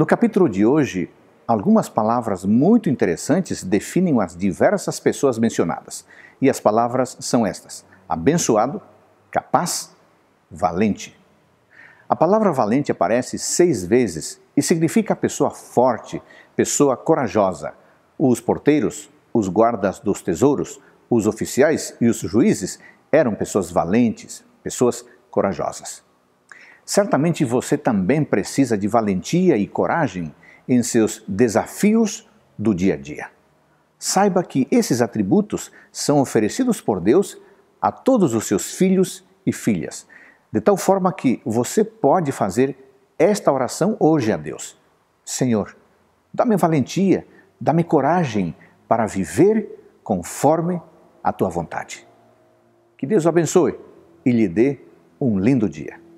No capítulo de hoje, algumas palavras muito interessantes definem as diversas pessoas mencionadas. E as palavras são estas: abençoado, capaz, valente. A palavra valente aparece seis vezes e significa pessoa forte, pessoa corajosa. Os porteiros, os guardas dos tesouros, os oficiais e os juízes eram pessoas valentes, pessoas corajosas. Certamente você também precisa de valentia e coragem em seus desafios do dia a dia. Saiba que esses atributos são oferecidos por Deus a todos os seus filhos e filhas, de tal forma que você pode fazer esta oração hoje a Deus: Senhor, dá-me valentia, dá-me coragem para viver conforme a tua vontade. Que Deus o abençoe e lhe dê um lindo dia.